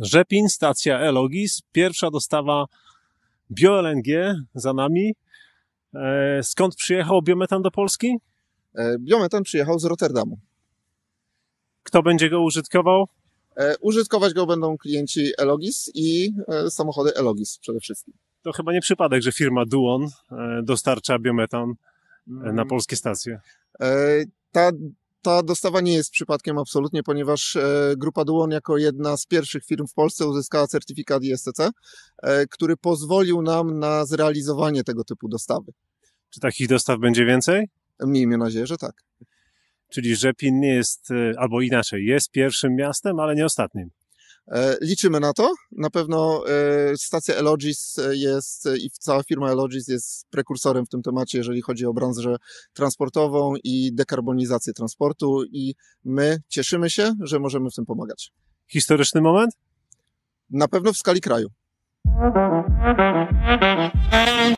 Rzepin, stacja Elogis, pierwsza dostawa BioLNG za nami. E, skąd przyjechał biometan do Polski? E, biometan przyjechał z Rotterdamu. Kto będzie go użytkował? E, użytkować go będą klienci Elogis i samochody Elogis przede wszystkim. To chyba nie przypadek, że firma Duon dostarcza biometan na mm. polskie stacje. Ta ta dostawa nie jest przypadkiem absolutnie, ponieważ e, Grupa Duon jako jedna z pierwszych firm w Polsce uzyskała certyfikat ISTC, e, który pozwolił nam na zrealizowanie tego typu dostawy. Czy takich dostaw będzie więcej? Miejmy nadzieję, że tak. Czyli Rzepin nie jest, e, albo inaczej, jest pierwszym miastem, ale nie ostatnim. E, liczymy na to. Na pewno e, stacja Elogis e, jest i cała firma Elogis jest prekursorem w tym temacie, jeżeli chodzi o branżę transportową i dekarbonizację transportu i my cieszymy się, że możemy w tym pomagać. Historyczny moment? Na pewno w skali kraju.